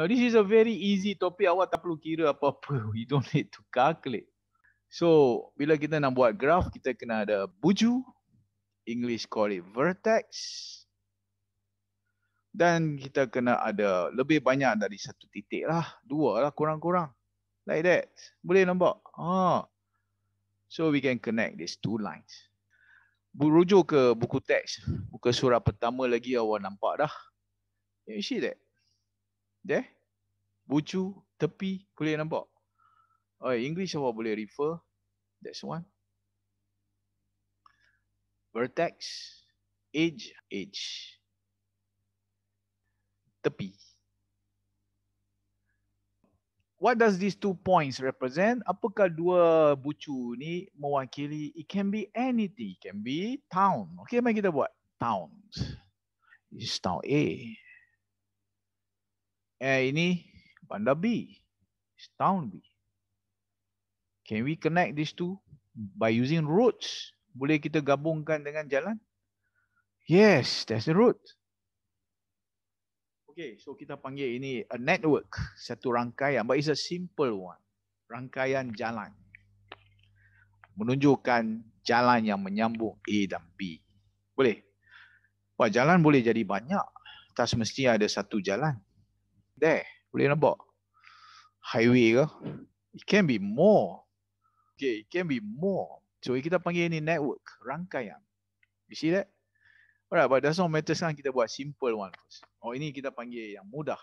Now, this is a very easy topic. Awak tak perlu kira apa-apa. You don't need to calculate. So, bila kita nak buat graf, kita kena ada buju. English call it vertex. Dan kita kena ada lebih banyak dari satu titik lah. Dua lah kurang-kurang. Like that. Boleh nampak? Ah. So, we can connect these two lines. Rujuk ke buku teks. Buka surah pertama lagi awak nampak dah. You see that? deh bucu tepi boleh nampak oi english awak boleh refer that's one vertex edge edge tepi What does these two points represent? Apakah dua bucu ni mewakili? It can be anything. It can be town. Okay, mari kita buat. Town. This is town A eh ini bandar B. It's town B. Can we connect these two by using roads? Boleh kita gabungkan dengan jalan? Yes, that's the road. Okay, so kita panggil ini a network. Satu rangkaian. But it's a simple one. Rangkaian jalan. Menunjukkan jalan yang menyambung A dan B. Boleh? Wah, jalan boleh jadi banyak. Tak mesti ada satu jalan there. Boleh nampak? Highway ke? It can be more. Okay, it can be more. So, kita panggil ini network, rangkaian. You see that? Alright, but that's not matter sekarang kita buat simple one first. Oh, ini kita panggil yang mudah.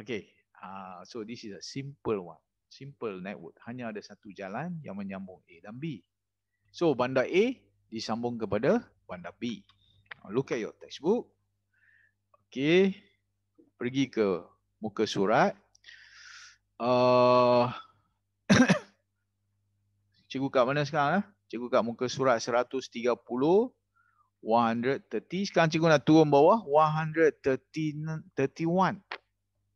Okay. Uh, so, this is a simple one. Simple network. Hanya ada satu jalan yang menyambung A dan B. So, bandar A disambung kepada bandar B. Look at your textbook. Okay pergi ke muka hmm. surat. Uh, cikgu kat mana sekarang? Eh? Cikgu kat muka surat 130. 130. Sekarang cikgu nak turun bawah. 131.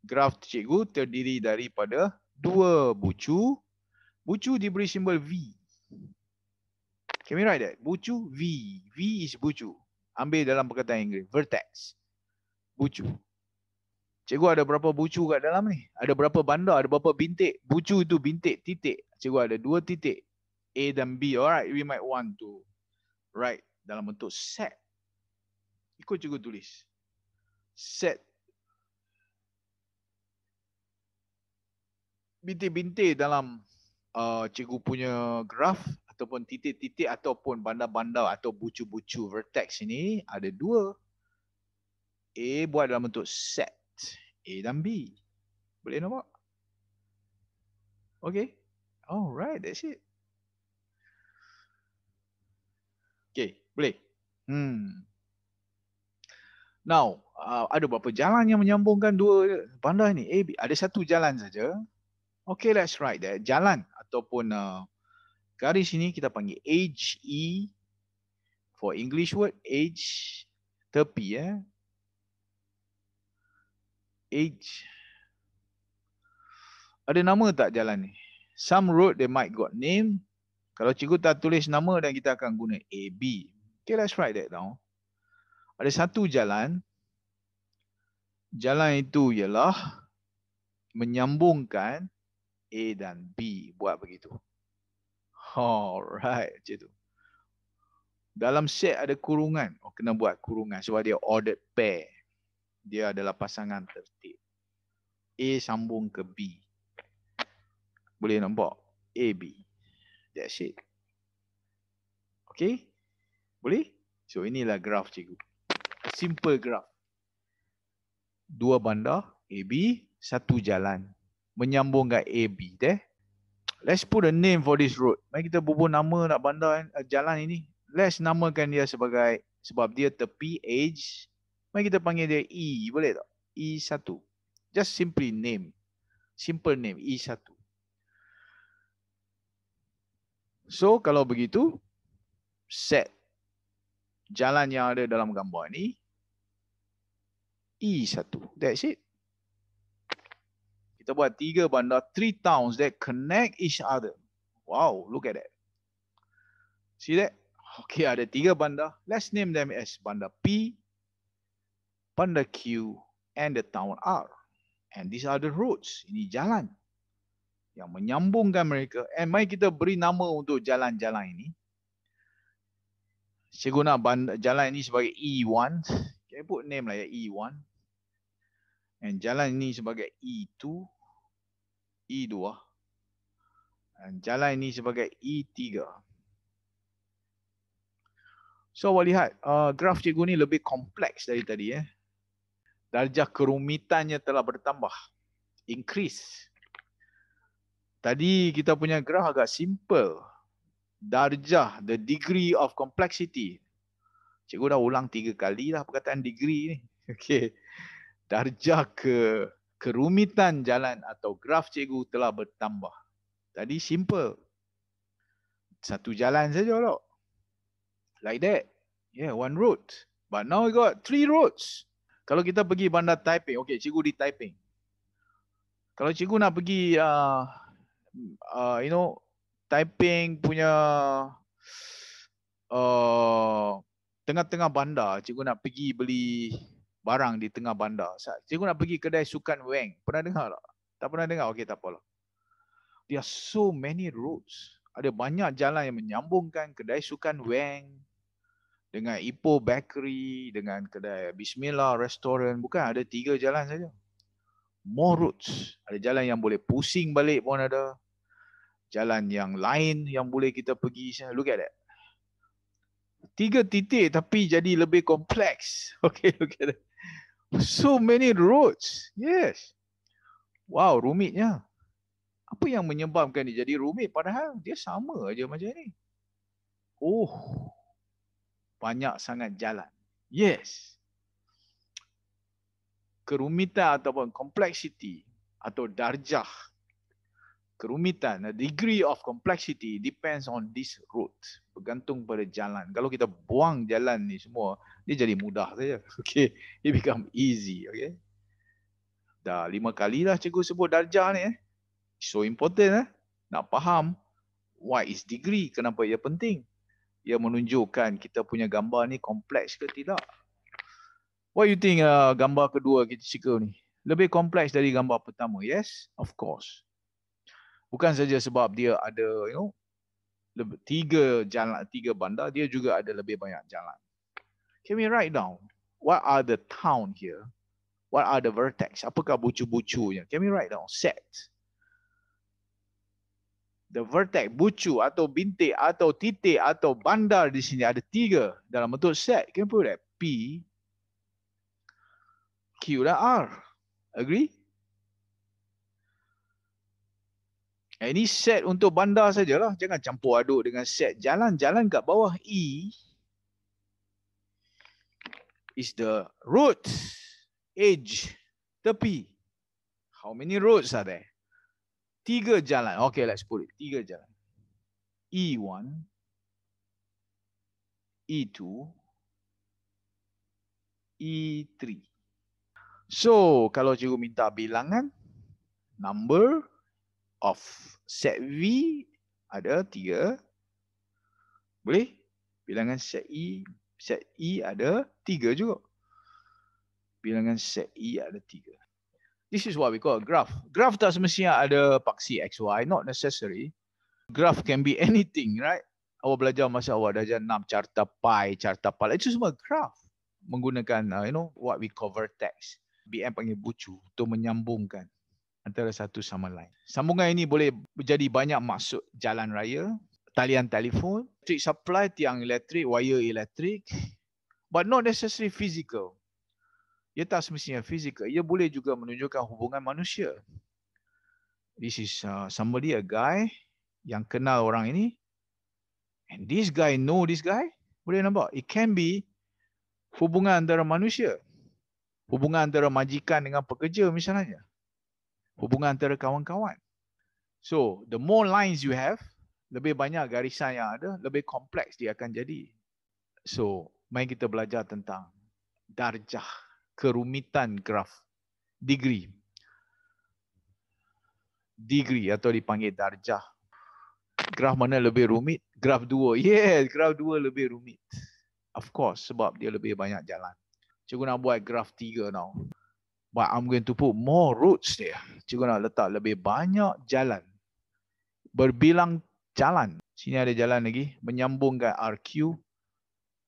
Graf cikgu terdiri daripada dua bucu. Bucu diberi simbol V. Can we write that? Bucu V. V is bucu. Ambil dalam perkataan Inggeris. Vertex. Bucu. Cikgu ada berapa bucu kat dalam ni? Ada berapa bandar? Ada berapa bintik? Bucu itu bintik, titik. Cikgu ada dua titik. A dan B. Alright, we might want to write dalam bentuk set. Ikut cikgu tulis. Set. Bintik-bintik dalam uh, cikgu punya graf ataupun titik-titik ataupun bandar-bandar atau bucu-bucu vertex ini ada dua. A buat dalam bentuk set. A dan B. Boleh nampak? Okay. Alright, that's it. Okay, boleh. Hmm. Now, uh, ada berapa jalan yang menyambungkan dua bandar ni. A, B. Ada satu jalan saja. Okay, let's write that. Jalan ataupun uh, garis ini kita panggil H-E for English word. H, tepi. Eh? age. Ada nama tak jalan ni? Some road they might got name. Kalau cikgu tak tulis nama dan kita akan guna AB. Okay, let's write that down. Ada satu jalan. Jalan itu ialah menyambungkan A dan B. Buat begitu. Alright, macam tu. Dalam set ada kurungan. Oh, kena buat kurungan sebab dia ordered pair dia adalah pasangan tertib. A sambung ke B. Boleh nampak? A, B. That's it. Okay? Boleh? So inilah graf cikgu. A simple graf. Dua bandar, A, B. Satu jalan. Menyambung ke A, B. Deh. Let's put a name for this road. Mari kita bubur nama nak bandar uh, jalan ini. Let's namakan dia sebagai sebab dia tepi age Mari kita panggil dia E, boleh tak? E1. Just simply name. Simple name, E1. So, kalau begitu, set jalan yang ada dalam gambar ini, E1. That's it. Kita buat tiga bandar, three towns that connect each other. Wow, look at that. See that? Okay, ada tiga bandar. Let's name them as bandar P, panda Q, and the town R. And these are the roads. Ini jalan yang menyambungkan mereka. And mari kita beri nama untuk jalan-jalan ini. Saya guna jalan ini sebagai E1. Saya put name lah ya, E1. And jalan ini sebagai E2. E2. And jalan ini sebagai E3. So, awak lihat uh, graf cikgu ni lebih kompleks dari tadi. Eh darjah kerumitannya telah bertambah. Increase. Tadi kita punya graf agak simple. Darjah, the degree of complexity. Cikgu dah ulang tiga kali lah perkataan degree ni. Okay. Darjah ke kerumitan jalan atau graf cikgu telah bertambah. Tadi simple. Satu jalan saja lho. Like that. Yeah, one route. But now we got three routes. Kalau kita pergi bandar Taipei, okey cikgu di Taipei. Kalau cikgu nak pergi uh, uh, you know Taipei punya ah, tengah-tengah uh, bandar, cikgu nak pergi beli barang di tengah bandar. Cikgu nak pergi kedai Sukan weng, Pernah dengar tak? Tak pernah dengar? Okey, tak apalah. There are so many roads. Ada banyak jalan yang menyambungkan kedai Sukan weng dengan IPO Bakery, dengan kedai Bismillah Restaurant. Bukan, ada tiga jalan saja. More hmm. routes. Ada jalan yang boleh pusing balik pun ada. Jalan yang lain yang boleh kita pergi. Look at that. Tiga titik tapi jadi lebih kompleks. Okay, look at that. So many routes, Yes. Wow, rumitnya. Apa yang menyebabkan dia jadi rumit? Padahal dia sama aja macam ni. Oh, banyak sangat jalan. Yes. Kerumitan ataupun complexity atau darjah kerumitan, The degree of complexity depends on this route. Bergantung pada jalan. Kalau kita buang jalan ni semua, dia jadi mudah saja. Okay. It become easy. Okay. Dah lima kali lah cikgu sebut darjah ni. Eh. So important. Eh. Nak faham why is degree, kenapa ia penting ia menunjukkan kita punya gambar ni kompleks ke tidak. What you think uh, gambar kedua kita cikgu ni? Lebih kompleks dari gambar pertama. Yes, of course. Bukan saja sebab dia ada you know lebih, tiga jalan tiga bandar, dia juga ada lebih banyak jalan. Can we write down what are the town here? What are the vertex? Apakah bucu-bucunya? Can we write down set? the vertex bucu atau bintik atau titik atau bandar di sini ada tiga dalam bentuk set. Can put that P, Q dan R. Agree? Ini set untuk bandar sajalah. Jangan campur aduk dengan set jalan-jalan kat bawah. E is the root, edge, tepi. How many roads are there? tiga jalan. Okay, let's put it. Tiga jalan. E1, E2, E3. So, kalau cikgu minta bilangan, number of set V ada tiga. Boleh? Bilangan set E, set E ada tiga juga. Bilangan set E ada tiga. This is what we call a graph. Graph tak semestinya ada paksi x y, not necessary. Graph can be anything, right? Awak belajar masa awak dah jenam carta pi, carta pal. Itu semua graph. Menggunakan, uh, you know, what we call vertex. BM panggil bucu untuk menyambungkan antara satu sama lain. Sambungan ini boleh jadi banyak maksud jalan raya, talian telefon, electric supply, tiang elektrik, wire elektrik. But not necessary physical ia tak semestinya fizikal. Ia boleh juga menunjukkan hubungan manusia. This is uh, somebody, a guy yang kenal orang ini. And this guy know this guy. Boleh nampak? It can be hubungan antara manusia. Hubungan antara majikan dengan pekerja misalnya. Hubungan antara kawan-kawan. So, the more lines you have, lebih banyak garisan yang ada, lebih kompleks dia akan jadi. So, mari kita belajar tentang darjah kerumitan graf degree degree atau dipanggil darjah graf mana lebih rumit graf dua, yes graf dua lebih rumit of course sebab dia lebih banyak jalan cikgu nak buat graf tiga now but i'm going to put more roots dia cikgu nak letak lebih banyak jalan berbilang jalan sini ada jalan lagi menyambungkan rq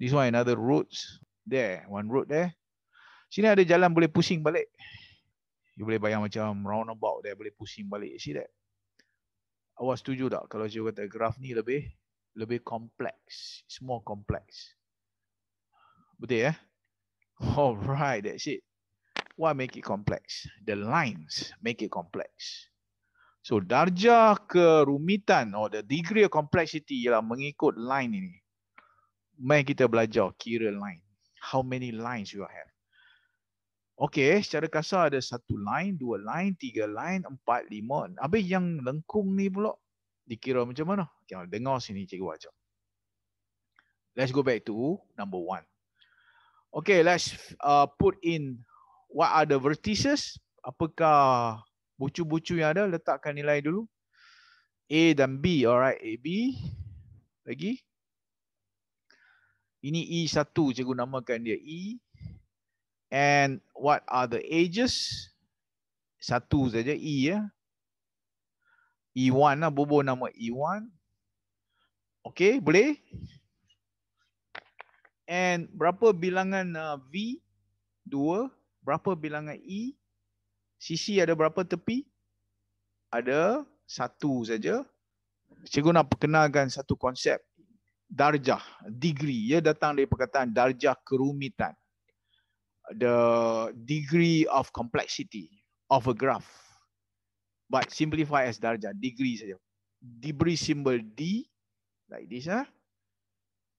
this one another roots there one road there Sini ada jalan boleh pusing balik. You boleh bayang macam roundabout dia boleh pusing balik. You see that? Awak setuju tak kalau saya kata graf ni lebih lebih kompleks. It's more complex. Betul ya? Eh? Alright, that's it. Why make it complex? The lines make it complex. So darjah kerumitan or the degree of complexity ialah mengikut line ini. Mari kita belajar kira line. How many lines you have? Okey, secara kasar ada satu line, dua line, tiga line, empat, lima. Habis yang lengkung ni pula dikira macam mana? Okay, dengar sini cikgu baca. Let's go back to number one. Okay, let's uh, put in what are the vertices. Apakah bucu-bucu yang ada? Letakkan nilai dulu. A dan B, alright. A, B. Lagi. Ini E1, cikgu namakan dia E. And what are the ages? Satu saja E ya. E1 lah bobo nama E1. Okay boleh? And berapa bilangan uh, V? Dua. Berapa bilangan E? Sisi ada berapa tepi? Ada satu saja. Cikgu nak perkenalkan satu konsep. Darjah. Degree. Ia datang dari perkataan darjah kerumitan the degree of complexity of a graph. But simplify as darjah, degree saja. Degree simbol D, like this. ah.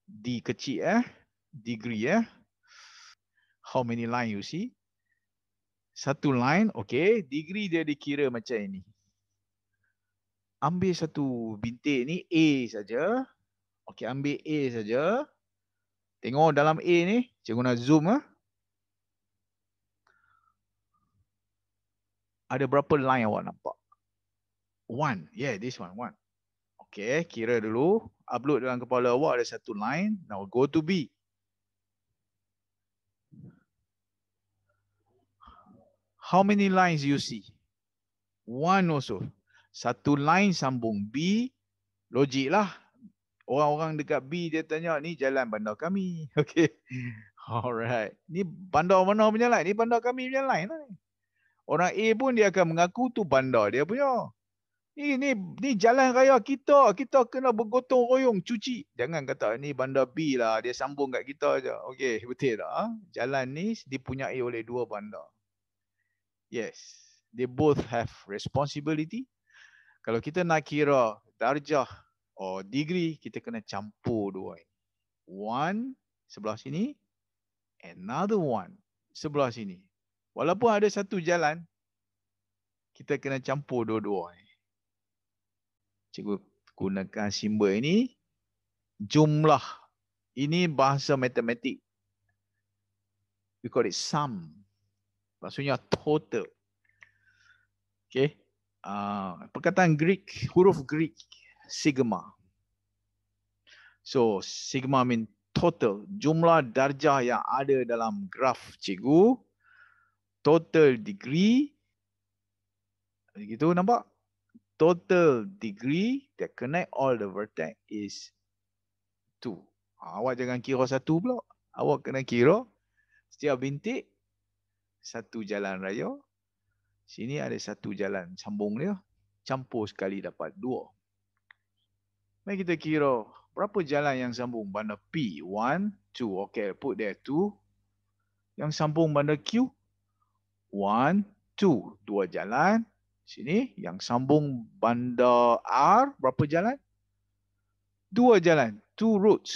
D kecil, eh? degree. Eh? How many line you see? Satu line, okay. Degree dia dikira macam ini. Ambil satu bintik ni, A saja. Okay, ambil A saja. Tengok dalam A ni, cikgu nak zoom. Eh? ada berapa line awak nampak? One. Yeah, this one. One. Okay, kira dulu. Upload dalam kepala awak ada satu line. Now go to B. How many lines you see? One also. Satu line sambung B. Logik lah. Orang-orang dekat B dia tanya, ni jalan bandar kami. Okay. Alright. Ni bandar mana punya line? Ni bandar kami punya line lah Orang A pun dia akan mengaku tu bandar dia punya. Ni ni ni jalan raya kita, kita kena bergotong royong cuci. Jangan kata ni bandar B lah, dia sambung kat kita aja. Okey, betul tak? Ha? Jalan ni dipunyai oleh dua bandar. Yes, they both have responsibility. Kalau kita nak kira darjah or degree, kita kena campur dua. One sebelah sini, another one sebelah sini. Walaupun ada satu jalan, kita kena campur dua-dua Cikgu gunakan simbol ini. Jumlah. Ini bahasa matematik. We call it sum. Maksudnya total. Okay. Uh, perkataan Greek, huruf Greek, sigma. So, sigma mean total. Jumlah darjah yang ada dalam graf cikgu. Cikgu total degree begitu nampak total degree that connect all the vertex is 2 awak jangan kira satu pula awak kena kira setiap bintik satu jalan raya sini ada satu jalan sambung dia campur sekali dapat dua. mari kita kira berapa jalan yang sambung bandar P 1 2 okey put there 2 yang sambung bandar Q One, two. Dua jalan. Sini. Yang sambung bandar R. Berapa jalan? Dua jalan. Two routes.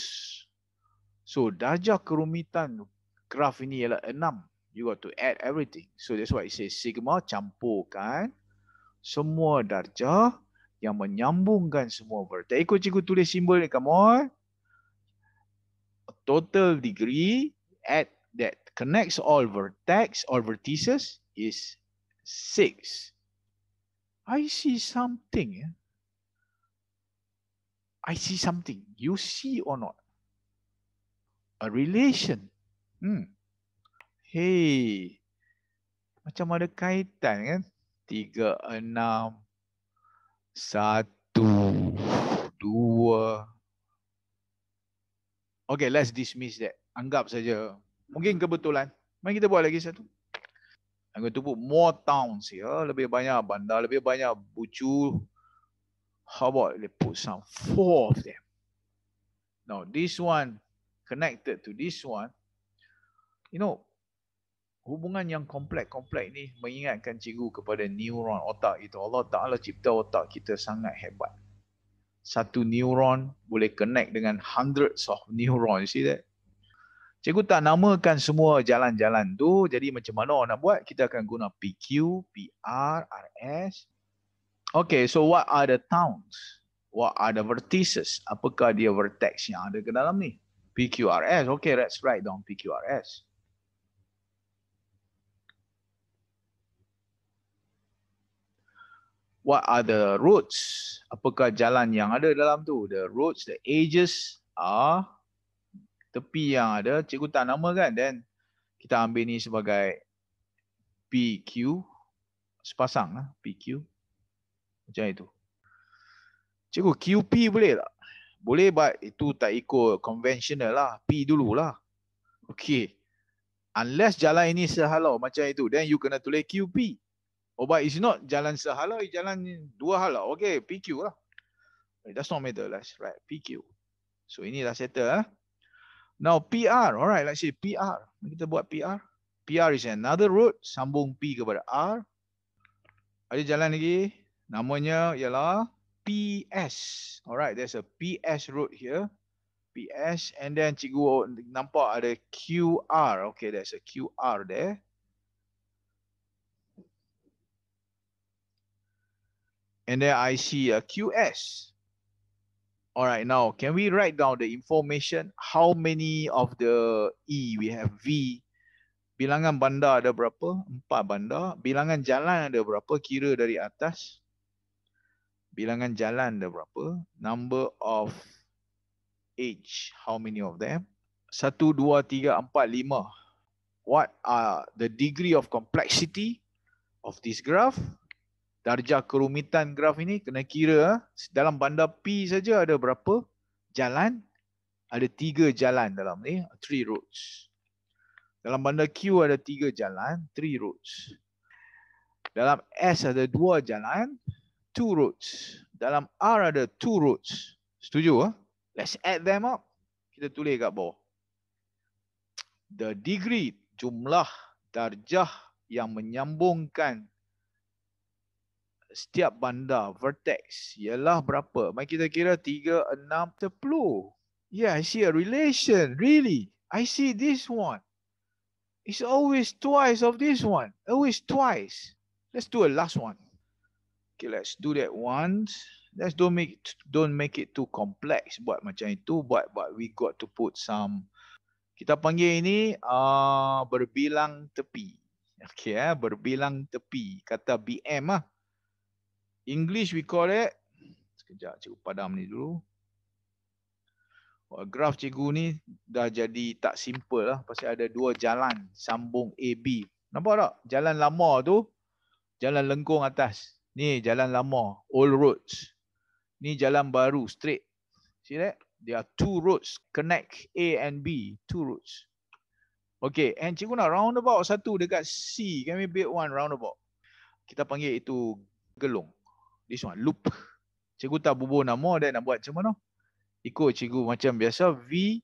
So, darjah kerumitan graf ini ialah enam. You got to add everything. So, that's why it says sigma campurkan semua darjah yang menyambungkan semua vertex. Ikut cikgu tulis simbol ni. Come on. Total degree at that connects all vertex or vertices is six. I see something. Eh? I see something. You see or not? A relation. Hmm. Hey. Macam ada kaitan kan? Tiga, enam. Satu. Dua. Okay, let's dismiss that. Anggap saja Mungkin kebetulan. Mari kita buat lagi satu. Aku tu put more towns ya. Lebih banyak bandar, lebih banyak bucu. How about they put some four of them? Now this one connected to this one. You know, hubungan yang komplek-komplek ni mengingatkan cikgu kepada neuron otak itu. Allah Ta'ala cipta otak kita sangat hebat. Satu neuron boleh connect dengan hundreds of neurons. You see that? Cikgu tak namakan semua jalan-jalan tu, jadi macam mana nak buat? Kita akan guna PQ, PR, RS. Okay, so what are the towns? What are the vertices? Apakah dia vertex yang ada ke dalam ni? PQRS. Okay, let's write down PQRS. What are the roots? Apakah jalan yang ada dalam tu? The roots, the edges are tepi yang ada cikgu tak nama kan then kita ambil ni sebagai PQ sepasang lah PQ macam itu cikgu QP boleh tak boleh but itu tak ikut conventional lah P dulu lah. okey unless jalan ini sehalau macam itu then you kena tulis QP oh but it's not jalan sehalau jalan dua halau okey PQ lah it does not matter let's right, PQ so inilah settle lah eh? Now PR, alright, let's say PR. Kita buat PR. PR is another route, sambung P kepada R. Ada jalan lagi, namanya ialah PS. Alright, there's a PS route here. PS and then cikgu nampak ada QR. Okay, there's a QR there. And then I see a QS. All right, now can we write down the information? How many of the E we have V? Bilangan bandar ada berapa? Empat bandar. Bilangan jalan ada berapa? Kira dari atas. Bilangan jalan ada berapa? Number of H. How many of them? Satu, dua, tiga, empat, lima. What are the degree of complexity of this graph? darjah kerumitan graf ini kena kira ah, dalam bandar P saja ada berapa jalan ada tiga jalan dalam ni three roads dalam bandar Q ada tiga jalan three roads dalam S ada dua jalan two roads dalam R ada two roads setuju ah let's add them up kita tulis kat bawah the degree jumlah darjah yang menyambungkan setiap bandar vertex ialah berapa? Mari kita kira 3, 6, 10. Yeah, I see a relation. Really? I see this one. It's always twice of this one. Always twice. Let's do a last one. Okay, let's do that once. Let's don't make it, don't make it too complex. Buat macam itu. But, but we got to put some. Kita panggil ini uh, berbilang tepi. Okay, eh? berbilang tepi. Kata BM lah. English we call it sekejap cikgu padam ni dulu. graf cikgu ni dah jadi tak simple lah pasal ada dua jalan sambung AB. Nampak tak? Jalan lama tu jalan lengkung atas. Ni jalan lama, old roads. Ni jalan baru straight. See that? There are two roads connect A and B, two roads. Okay, and cikgu nak roundabout satu dekat C. Can we build one roundabout? Kita panggil itu gelung this one loop. Cikgu tak bubuh nama dan nak buat macam mana? Ikut cikgu macam biasa V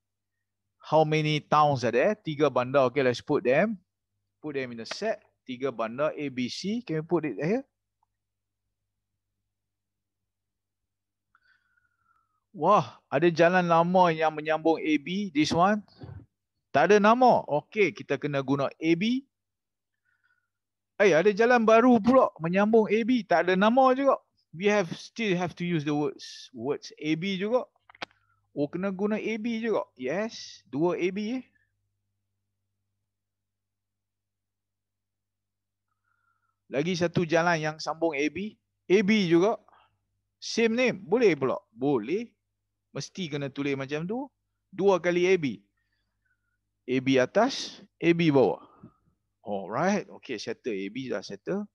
how many towns are there? Tiga bandar. Okay, let's put them. Put them in a set. Tiga bandar A, B, C. Can we put it here? Wah, ada jalan lama yang menyambung AB. This one. Tak ada nama. Okay, kita kena guna AB. Eh, ada jalan baru pula menyambung AB. Tak ada nama juga we have still have to use the words words AB juga. Oh kena guna AB juga. Yes, dua AB. Eh? Lagi satu jalan yang sambung AB, AB juga. Same name, boleh pula. Boleh. Mesti kena tulis macam tu. Dua kali AB. AB atas, AB bawah. Alright, okay settle AB dah settle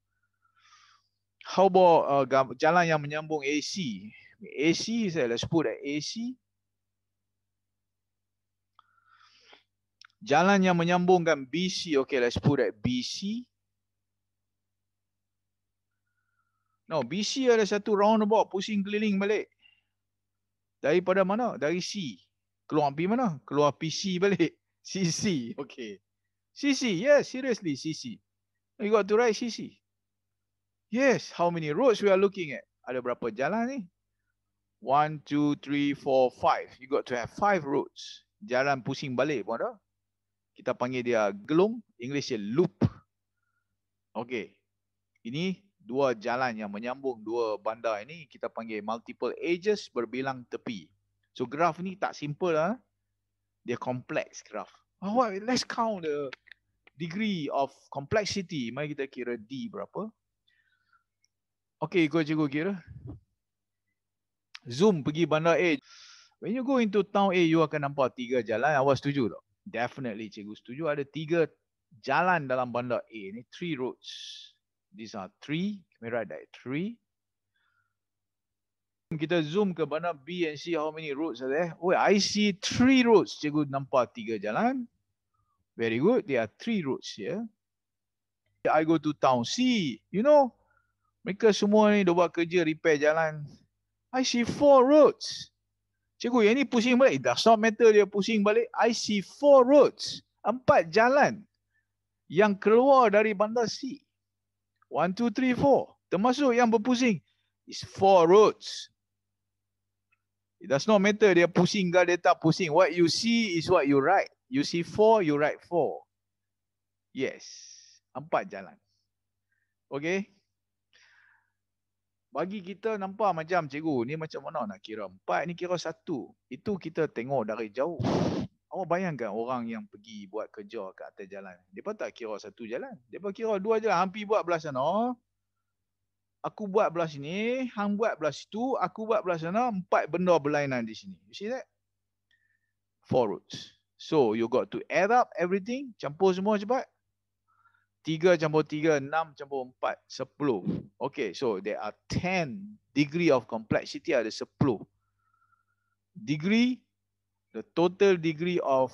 how about uh, jalan yang menyambung AC? AC, saya let's put that AC. Jalan yang menyambungkan BC, okay, let's put that BC. No, BC ada satu roundabout pusing keliling balik. Dari pada mana? Dari C. Keluar P mana? Keluar PC balik. CC, okay. CC, yes, yeah, seriously, CC. You got to write CC. Yes, how many roads we are looking at? Ada berapa jalan ni? One, two, three, four, five. You got to have five roads. Jalan pusing balik pun ada. Kita panggil dia gelung. English dia loop. Okay. Ini dua jalan yang menyambung dua bandar ini. Kita panggil multiple edges berbilang tepi. So graf ni tak simple lah. Dia kompleks graf. Oh, let's count the degree of complexity. Mari kita kira D berapa. Okay, ikut cikgu kira. Zoom pergi bandar A. When you go into town A, you akan nampak tiga jalan. Awak setuju tak? Definitely cikgu setuju. Ada tiga jalan dalam bandar A ini Three roads. These are three. Can we write that? Three. Kita zoom ke bandar B and see how many roads are there. Oh, I see three roads. Cikgu nampak tiga jalan. Very good. There are three roads here. I go to town C. You know, mereka semua ni dia buat kerja repair jalan. I see four roads. Cikgu yang ni pusing balik. It does not matter dia pusing balik. I see four roads. Empat jalan yang keluar dari bandar C. One, two, three, four. Termasuk yang berpusing. It's four roads. It does not matter dia pusing ke dia tak pusing. What you see is what you write. You see four, you write four. Yes. Empat jalan. Okay bagi kita nampak macam cikgu ni macam mana nak kira empat ni kira satu itu kita tengok dari jauh awak bayangkan orang yang pergi buat kerja kat atas jalan depa tak kira satu jalan depa kira dua jalan hampir buat belah sana aku buat belah sini hang buat belah situ aku buat belah sana empat benda berlainan di sini you see that four roots so you got to add up everything campur semua cepat Tiga campur tiga, enam campur empat, sepuluh. Okay, so there are ten degree of complexity ada sepuluh Degree, the total degree of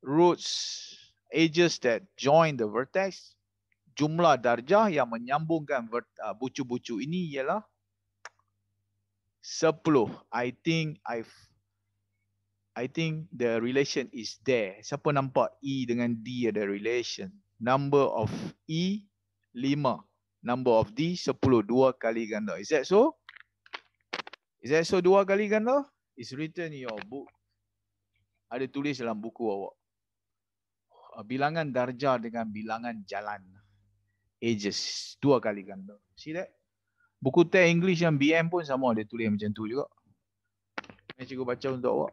roots, edges that join the vertex, jumlah darjah yang menyambungkan uh, bucu-bucu ini ialah sepuluh. I think I've I think the relation is there. Siapa nampak E dengan D ada relation? number of E, 5. Number of D, 10. Dua kali ganda. Is that so? Is that so dua kali ganda? It's written in your book. Ada tulis dalam buku awak. Ah, bilangan darjah dengan bilangan jalan. Ages. Dua kali ganda. See that? Buku teks English yang BM pun sama ada tulis macam tu juga. Saya cikgu baca untuk awak.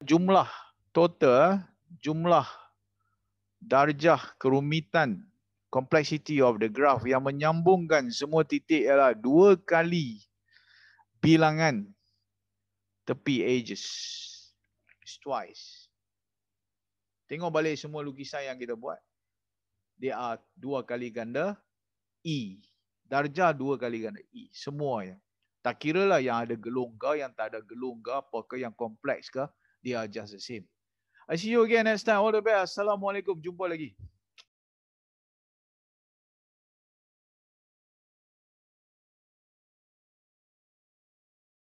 Jumlah. Total. Jumlah darjah kerumitan complexity of the graph yang menyambungkan semua titik ialah dua kali bilangan tepi edges It's twice tengok balik semua lukisan yang kita buat dia are dua kali ganda e darjah dua kali ganda e semua yang tak kiralah yang ada gelung yang tak ada gelung ke apa ke yang kompleks ke dia just the same I see you again next time. All the best. Assalamualaikum. Jumpa lagi.